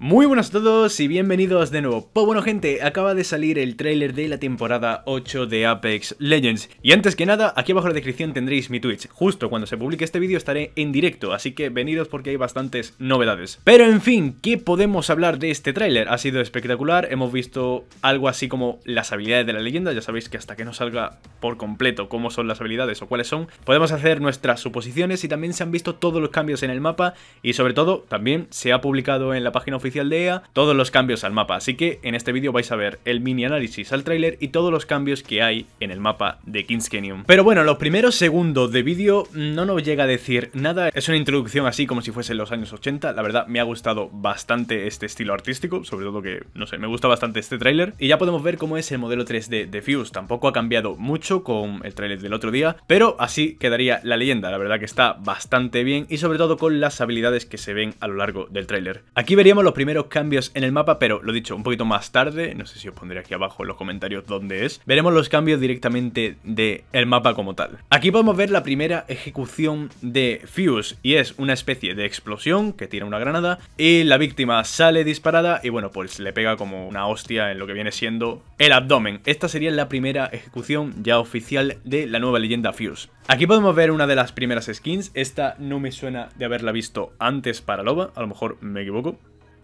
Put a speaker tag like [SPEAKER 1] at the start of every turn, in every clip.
[SPEAKER 1] Muy buenas a todos y bienvenidos de nuevo. Pues bueno gente, acaba de salir el tráiler de la temporada 8 de Apex Legends. Y antes que nada, aquí abajo en la descripción tendréis mi Twitch. Justo cuando se publique este vídeo estaré en directo, así que venidos porque hay bastantes novedades. Pero en fin, ¿qué podemos hablar de este tráiler? Ha sido espectacular, hemos visto algo así como las habilidades de la leyenda, ya sabéis que hasta que no salga por completo cómo son las habilidades o cuáles son, podemos hacer nuestras suposiciones y también se han visto todos los cambios en el mapa y sobre todo también se ha publicado en la página oficial de EA, todos los cambios al mapa. Así que en este vídeo vais a ver el mini análisis al tráiler y todos los cambios que hay en el mapa de King's Canyon. Pero bueno, los primeros segundos de vídeo no nos llega a decir nada. Es una introducción así como si fuesen los años 80. La verdad, me ha gustado bastante este estilo artístico, sobre todo que, no sé, me gusta bastante este tráiler. Y ya podemos ver cómo es el modelo 3D de Fuse. Tampoco ha cambiado mucho con el tráiler del otro día, pero así quedaría la leyenda. La verdad que está bastante bien y sobre todo con las habilidades que se ven a lo largo del tráiler. Aquí veríamos los primeros cambios en el mapa, pero lo dicho, un poquito más tarde, no sé si os pondré aquí abajo en los comentarios dónde es, veremos los cambios directamente del mapa como tal. Aquí podemos ver la primera ejecución de Fuse, y es una especie de explosión que tira una granada, y la víctima sale disparada, y bueno, pues le pega como una hostia en lo que viene siendo el abdomen. Esta sería la primera ejecución ya oficial de la nueva leyenda Fuse. Aquí podemos ver una de las primeras skins, esta no me suena de haberla visto antes para Loba, a lo mejor me equivoco,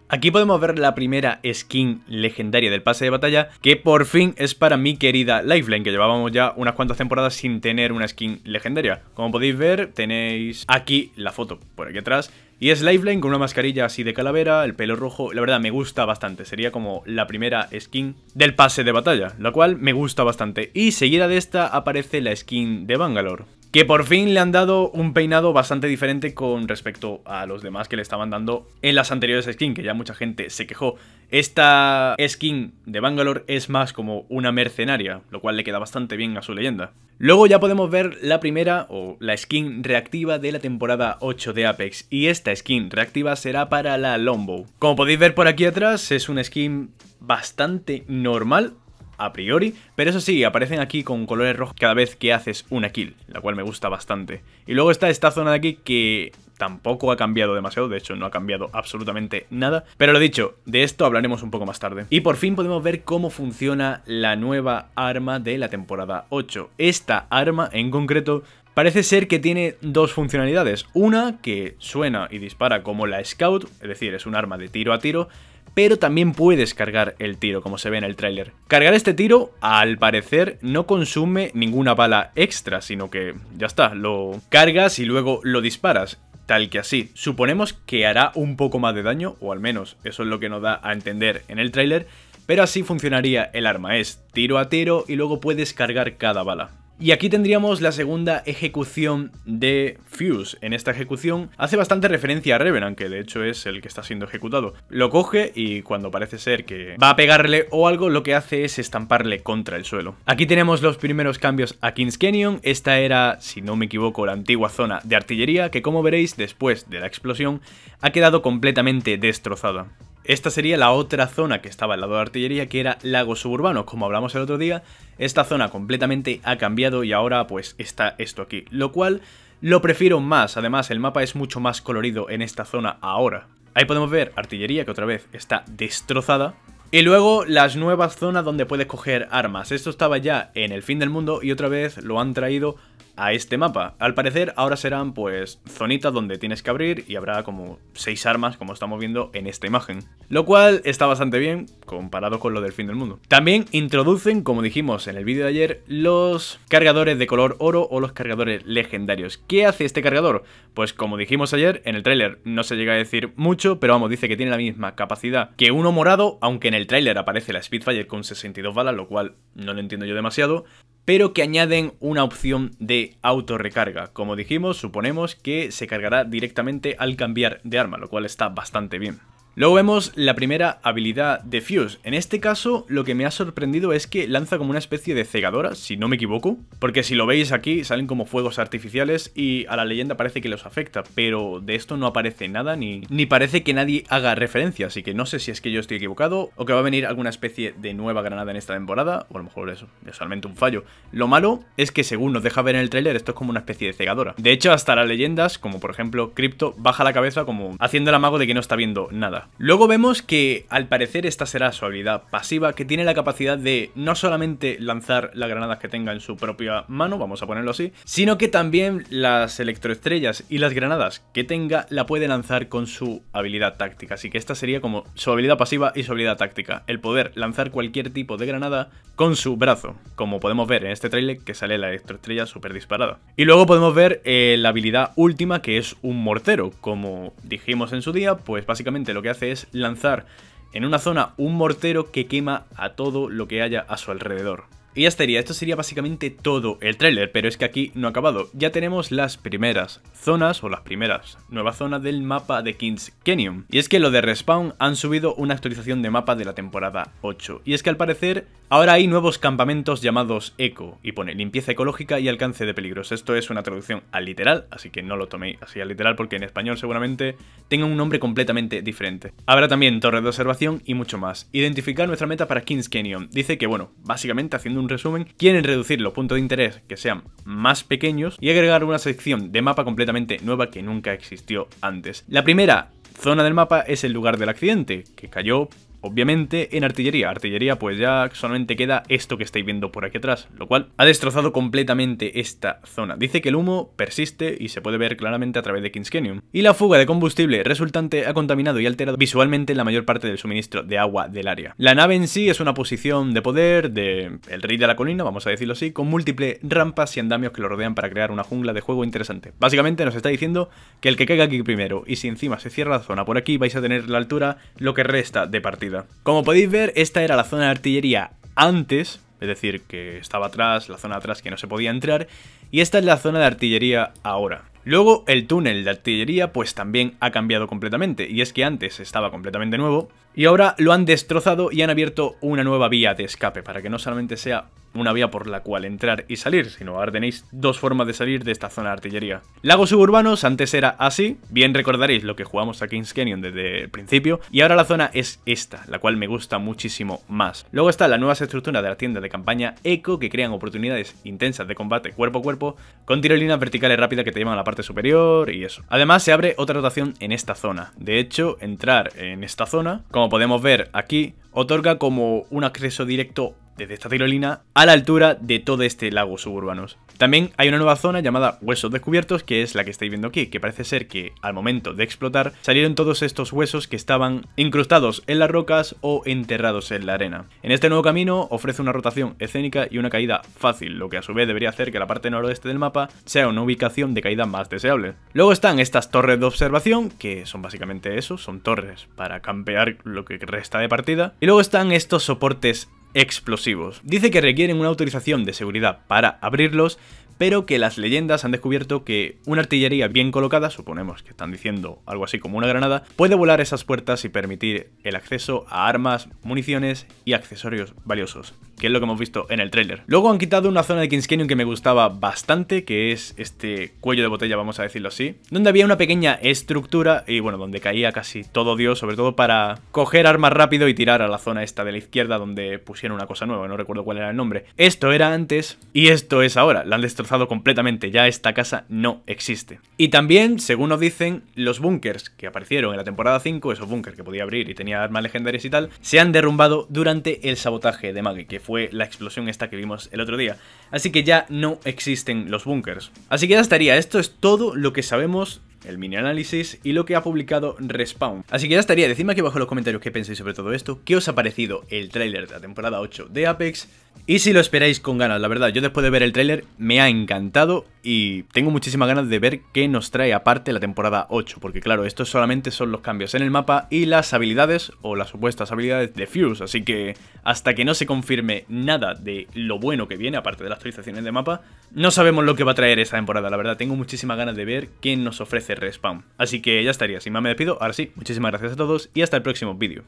[SPEAKER 1] Aquí podemos ver la primera skin legendaria del pase de batalla, que por fin es para mi querida Lifeline, que llevábamos ya unas cuantas temporadas sin tener una skin legendaria. Como podéis ver, tenéis aquí la foto, por aquí atrás, y es Lifeline con una mascarilla así de calavera, el pelo rojo, la verdad me gusta bastante, sería como la primera skin del pase de batalla, la cual me gusta bastante. Y seguida de esta aparece la skin de Bangalore, que por fin le han dado un peinado bastante diferente con respecto a los demás que le estaban dando en las anteriores skins, que ya mucha gente se quejó. Esta skin de Bangalore es más como una mercenaria, lo cual le queda bastante bien a su leyenda. Luego ya podemos ver la primera o la skin reactiva de la temporada 8 de Apex, y esta skin reactiva será para la Longbow. Como podéis ver por aquí atrás, es una skin bastante normal, a priori, pero eso sí, aparecen aquí con colores rojos cada vez que haces una kill, la cual me gusta bastante. Y luego está esta zona de aquí que tampoco ha cambiado demasiado, de hecho no ha cambiado absolutamente nada, pero lo dicho, de esto hablaremos un poco más tarde. Y por fin podemos ver cómo funciona la nueva arma de la temporada 8. Esta arma en concreto Parece ser que tiene dos funcionalidades. Una que suena y dispara como la Scout, es decir, es un arma de tiro a tiro, pero también puedes cargar el tiro, como se ve en el tráiler. Cargar este tiro, al parecer, no consume ninguna bala extra, sino que ya está, lo cargas y luego lo disparas tal que así. Suponemos que hará un poco más de daño, o al menos eso es lo que nos da a entender en el tráiler, pero así funcionaría el arma, es tiro a tiro y luego puedes cargar cada bala. Y aquí tendríamos la segunda ejecución de Fuse. En esta ejecución hace bastante referencia a Revenant, que de hecho es el que está siendo ejecutado. Lo coge y cuando parece ser que va a pegarle o algo, lo que hace es estamparle contra el suelo. Aquí tenemos los primeros cambios a Kings Canyon. Esta era, si no me equivoco, la antigua zona de artillería, que como veréis, después de la explosión, ha quedado completamente destrozada. Esta sería la otra zona que estaba al lado de la artillería, que era lagos suburbanos. Como hablamos el otro día, esta zona completamente ha cambiado y ahora pues está esto aquí, lo cual lo prefiero más. Además, el mapa es mucho más colorido en esta zona ahora. Ahí podemos ver artillería, que otra vez está destrozada. Y luego las nuevas zonas donde puedes coger armas. Esto estaba ya en el fin del mundo y otra vez lo han traído a este mapa. Al parecer ahora serán pues zonitas donde tienes que abrir y habrá como seis armas como estamos viendo en esta imagen. Lo cual está bastante bien comparado con lo del fin del mundo. También introducen, como dijimos en el vídeo de ayer, los cargadores de color oro o los cargadores legendarios. ¿Qué hace este cargador? Pues como dijimos ayer en el tráiler no se llega a decir mucho, pero vamos, dice que tiene la misma capacidad que uno morado, aunque en el tráiler aparece la Spitfire con 62 balas, lo cual no lo entiendo yo demasiado pero que añaden una opción de autorrecarga. Como dijimos, suponemos que se cargará directamente al cambiar de arma, lo cual está bastante bien. Luego vemos la primera habilidad de Fuse. En este caso, lo que me ha sorprendido es que lanza como una especie de cegadora, si no me equivoco. Porque si lo veis aquí, salen como fuegos artificiales y a la leyenda parece que los afecta. Pero de esto no aparece nada, ni, ni parece que nadie haga referencia. Así que no sé si es que yo estoy equivocado o que va a venir alguna especie de nueva granada en esta temporada. O a lo mejor eso es solamente un fallo. Lo malo es que según nos deja ver en el trailer esto es como una especie de cegadora. De hecho, hasta las leyendas, como por ejemplo Crypto, baja la cabeza como haciendo el amago de que no está viendo nada. Luego vemos que al parecer esta será su habilidad pasiva que tiene la capacidad de no solamente lanzar las granadas que tenga en su propia mano, vamos a ponerlo así, sino que también las electroestrellas y las granadas que tenga la puede lanzar con su habilidad táctica. Así que esta sería como su habilidad pasiva y su habilidad táctica, el poder lanzar cualquier tipo de granada con su brazo, como podemos ver en este trailer que sale la electroestrella súper disparada. Y luego podemos ver eh, la habilidad última que es un mortero, como dijimos en su día, pues básicamente lo que hace es lanzar en una zona un mortero que quema a todo lo que haya a su alrededor. Y ya estaría, esto sería básicamente todo el tráiler, pero es que aquí no ha acabado. Ya tenemos las primeras zonas, o las primeras nuevas zonas del mapa de King's Canyon. Y es que lo de Respawn han subido una actualización de mapa de la temporada 8. Y es que al parecer Ahora hay nuevos campamentos llamados eco, y pone limpieza ecológica y alcance de peligros. Esto es una traducción al literal, así que no lo toméis así al literal porque en español seguramente tenga un nombre completamente diferente. Habrá también torres de observación y mucho más. Identificar nuestra meta para Kings Canyon. Dice que, bueno, básicamente haciendo un resumen, quieren reducir los puntos de interés que sean más pequeños y agregar una sección de mapa completamente nueva que nunca existió antes. La primera zona del mapa es el lugar del accidente, que cayó Obviamente en artillería, artillería pues ya solamente queda esto que estáis viendo por aquí atrás, lo cual ha destrozado completamente esta zona. Dice que el humo persiste y se puede ver claramente a través de Canyon Y la fuga de combustible resultante ha contaminado y alterado visualmente la mayor parte del suministro de agua del área. La nave en sí es una posición de poder de el rey de la colina, vamos a decirlo así, con múltiples rampas y andamios que lo rodean para crear una jungla de juego interesante. Básicamente nos está diciendo que el que caiga aquí primero y si encima se cierra la zona por aquí vais a tener la altura lo que resta de partido como podéis ver, esta era la zona de artillería antes, es decir, que estaba atrás, la zona atrás que no se podía entrar, y esta es la zona de artillería ahora. Luego, el túnel de artillería pues también ha cambiado completamente, y es que antes estaba completamente nuevo, y ahora lo han destrozado y han abierto una nueva vía de escape, para que no solamente sea una vía por la cual entrar y salir, sino ahora tenéis dos formas de salir de esta zona de artillería. Lagos suburbanos antes era así, bien recordaréis lo que jugamos a Kings Canyon desde el principio, y ahora la zona es esta, la cual me gusta muchísimo más. Luego está la nueva estructura de la tienda de campaña Echo que crean oportunidades intensas de combate cuerpo a cuerpo, con tirolinas verticales rápidas que te llevan a la parte superior y eso. Además se abre otra rotación en esta zona, de hecho entrar en esta zona, con como podemos ver aquí, otorga como un acceso directo desde esta tirolina a la altura de todo este lago suburbanos. También hay una nueva zona llamada Huesos Descubiertos, que es la que estáis viendo aquí, que parece ser que al momento de explotar salieron todos estos huesos que estaban incrustados en las rocas o enterrados en la arena. En este nuevo camino ofrece una rotación escénica y una caída fácil, lo que a su vez debería hacer que la parte noroeste del mapa sea una ubicación de caída más deseable. Luego están estas torres de observación, que son básicamente eso, son torres para campear lo que resta de partida. Y luego están estos soportes explosivos. Dice que requieren una autorización de seguridad para abrirlos, pero que las leyendas han descubierto que una artillería bien colocada, suponemos que están diciendo algo así como una granada, puede volar esas puertas y permitir el acceso a armas, municiones y accesorios valiosos, que es lo que hemos visto en el tráiler. Luego han quitado una zona de Kings Canyon que me gustaba bastante, que es este cuello de botella, vamos a decirlo así, donde había una pequeña estructura y bueno, donde caía casi todo Dios, sobre todo para coger armas rápido y tirar a la zona esta de la izquierda donde pusieron una cosa nueva, no recuerdo cuál era el nombre. Esto era antes y esto es ahora, la han completamente, ya esta casa no existe. Y también, según nos dicen, los bunkers que aparecieron en la temporada 5, esos bunkers que podía abrir y tenía armas legendarias y tal, se han derrumbado durante el sabotaje de Maggie, que fue la explosión esta que vimos el otro día. Así que ya no existen los bunkers. Así que ya estaría, esto es todo lo que sabemos el mini análisis y lo que ha publicado Respawn. Así que ya estaría, decidme aquí abajo en los comentarios qué pensáis sobre todo esto, qué os ha parecido el tráiler de la temporada 8 de Apex, y si lo esperáis con ganas, la verdad, yo después de ver el tráiler me ha encantado y tengo muchísimas ganas de ver qué nos trae aparte la temporada 8, porque claro, estos solamente son los cambios en el mapa y las habilidades o las supuestas habilidades de Fuse, así que hasta que no se confirme nada de lo bueno que viene, aparte de las actualizaciones de mapa, no sabemos lo que va a traer esta temporada, la verdad, tengo muchísimas ganas de ver qué nos ofrece Respawn. Así que ya estaría, sin más me despido, ahora sí, muchísimas gracias a todos y hasta el próximo vídeo.